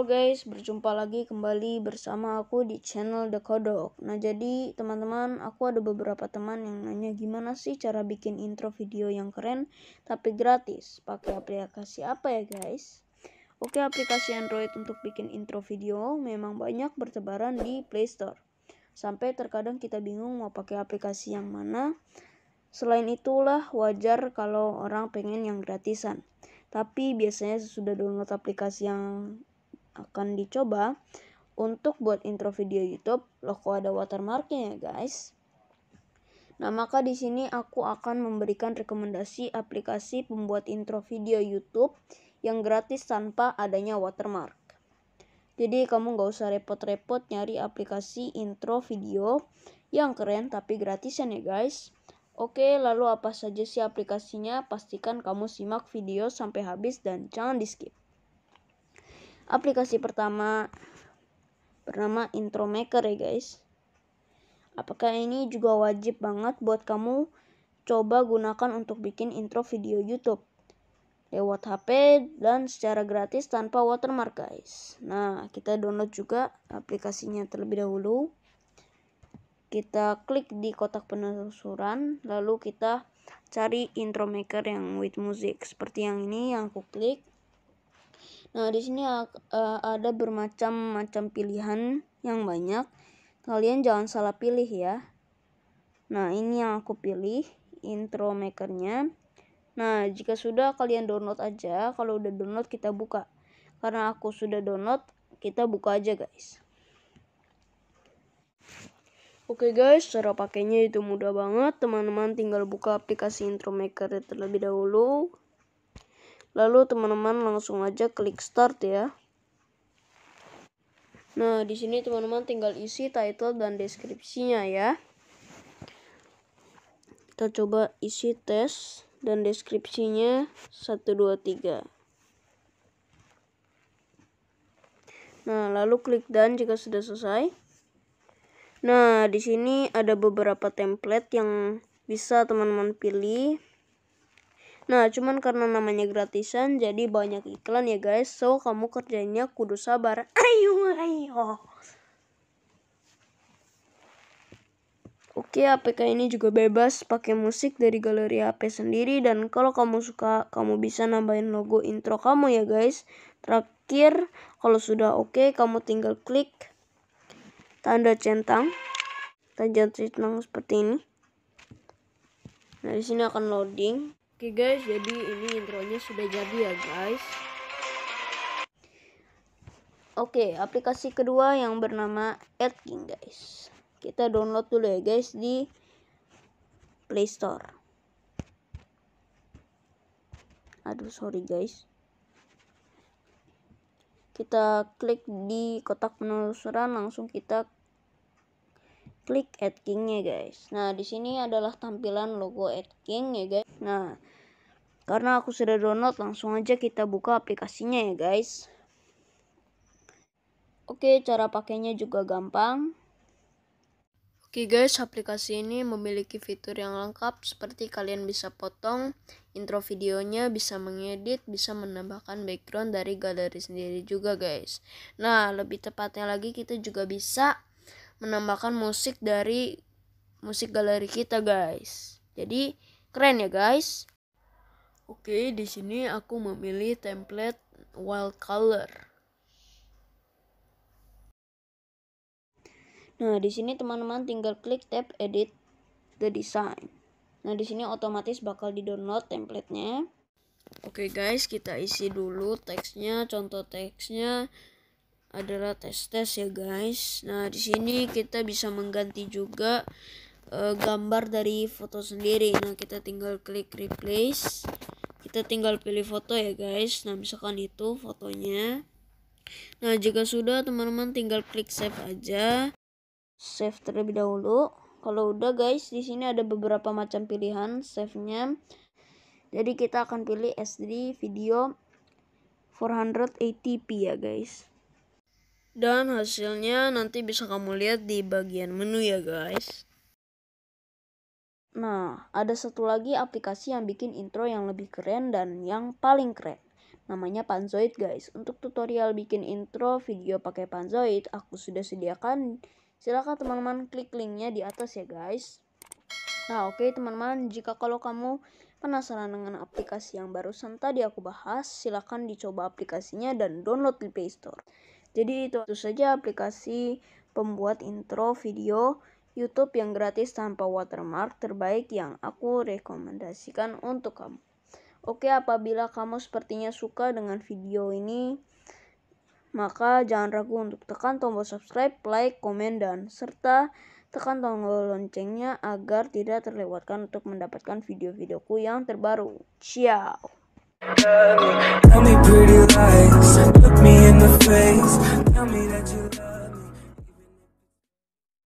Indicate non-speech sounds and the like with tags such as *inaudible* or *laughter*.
Halo guys, berjumpa lagi kembali bersama aku di channel The Kodok. Nah, jadi teman-teman, aku ada beberapa teman yang nanya gimana sih cara bikin intro video yang keren tapi gratis. Pakai aplikasi apa ya, guys? Oke, aplikasi Android untuk bikin intro video memang banyak bertebaran di Play Store. Sampai terkadang kita bingung mau pakai aplikasi yang mana. Selain itulah wajar kalau orang pengen yang gratisan tapi biasanya sesudah download aplikasi yang akan dicoba untuk buat intro video YouTube. Loko ada watermarknya ya guys. Nah, maka di sini aku akan memberikan rekomendasi aplikasi pembuat intro video YouTube yang gratis tanpa adanya watermark. Jadi kamu nggak usah repot-repot nyari aplikasi intro video yang keren tapi gratisan ya guys. Oke, lalu apa saja sih aplikasinya? Pastikan kamu simak video sampai habis dan jangan di skip aplikasi pertama bernama intro maker ya guys apakah ini juga wajib banget buat kamu coba gunakan untuk bikin intro video YouTube lewat HP dan secara gratis tanpa watermark guys. Nah, kita download juga aplikasinya terlebih dahulu. Kita klik di kotak penelusuran, lalu kita cari intro maker yang with music seperti yang ini yang aku klik. Nah, di sini eh, ada bermacam-macam pilihan yang banyak. Kalian jangan salah pilih ya. Nah, ini yang aku pilih intro makernya. Nah, jika sudah kalian download aja. Kalau udah download kita buka. Karena aku sudah download, kita buka aja guys. Oke okay guys, cara pakainya itu mudah banget. Teman-teman tinggal buka aplikasi intro maker terlebih dahulu. Lalu teman-teman langsung aja klik start ya. Nah, di sini teman-teman tinggal isi title dan deskripsinya ya. Kita coba isi tes dan deskripsinya 1 2 3. Nah, lalu klik dan jika sudah selesai. Nah, di sini ada beberapa template yang bisa teman-teman pilih Nah, cuman karena namanya gratisan jadi banyak iklan ya guys. So, kamu kerjanya kudu sabar. *clears throat* Ayo, ayo. Oke, APK ini juga bebas pakai musik dari galeri HP sendiri dan kalau kamu suka kamu bisa nambahin logo intro kamu ya guys. Terakhir, kalau sudah oke okay, kamu tinggal klik tanda centang. Tanda centang seperti ini. Nah, di sini akan loading. Oke guys, jadi ini intronya sudah jadi ya guys. Oke, aplikasi kedua yang bernama Edging guys. Kita download dulu ya guys di Play Store. Aduh, sorry guys. Kita klik di kotak penelusuran langsung kita klik add ya guys nah di sini adalah tampilan logo add king ya guys nah karena aku sudah download langsung aja kita buka aplikasinya ya guys oke cara pakainya juga gampang Oke guys, aplikasi ini memiliki fitur yang lengkap seperti kalian bisa potong intro videonya, bisa mengedit, bisa menambahkan background dari galeri sendiri juga guys. Nah, lebih tepatnya lagi kita juga bisa menambahkan musik dari musik galeri kita guys. Jadi keren ya guys. Oke, di sini aku memilih template wild color. Nah, di sini teman-teman tinggal klik tab edit the design. Nah, di sini otomatis bakal di-download template Oke guys, kita isi dulu teksnya, contoh teksnya adalah tes tes ya guys. Nah di sini kita bisa mengganti juga uh, gambar dari foto sendiri. Nah kita tinggal klik replace. Kita tinggal pilih foto ya guys. Nah misalkan itu fotonya. Nah jika sudah teman-teman tinggal klik save aja. Save terlebih dahulu. Kalau udah guys di sini ada beberapa macam pilihan save-nya. Jadi kita akan pilih SD video 480p ya guys. Dan hasilnya nanti bisa kamu lihat di bagian menu ya guys. Nah, ada satu lagi aplikasi yang bikin intro yang lebih keren dan yang paling keren. Namanya Panzoid guys. Untuk tutorial bikin intro video pakai Panzoid, aku sudah sediakan. Silahkan teman-teman klik linknya di atas ya guys. Nah oke okay, teman-teman, jika kalau kamu penasaran dengan aplikasi yang barusan tadi aku bahas, silahkan dicoba aplikasinya dan download di Play Store. Jadi itu, saja aplikasi pembuat intro video YouTube yang gratis tanpa watermark terbaik yang aku rekomendasikan untuk kamu. Oke, apabila kamu sepertinya suka dengan video ini, maka jangan ragu untuk tekan tombol subscribe, like, komen, dan serta tekan tombol loncengnya agar tidak terlewatkan untuk mendapatkan video-videoku yang terbaru. Ciao! Tell me pretty lies, look me in the face, tell me that you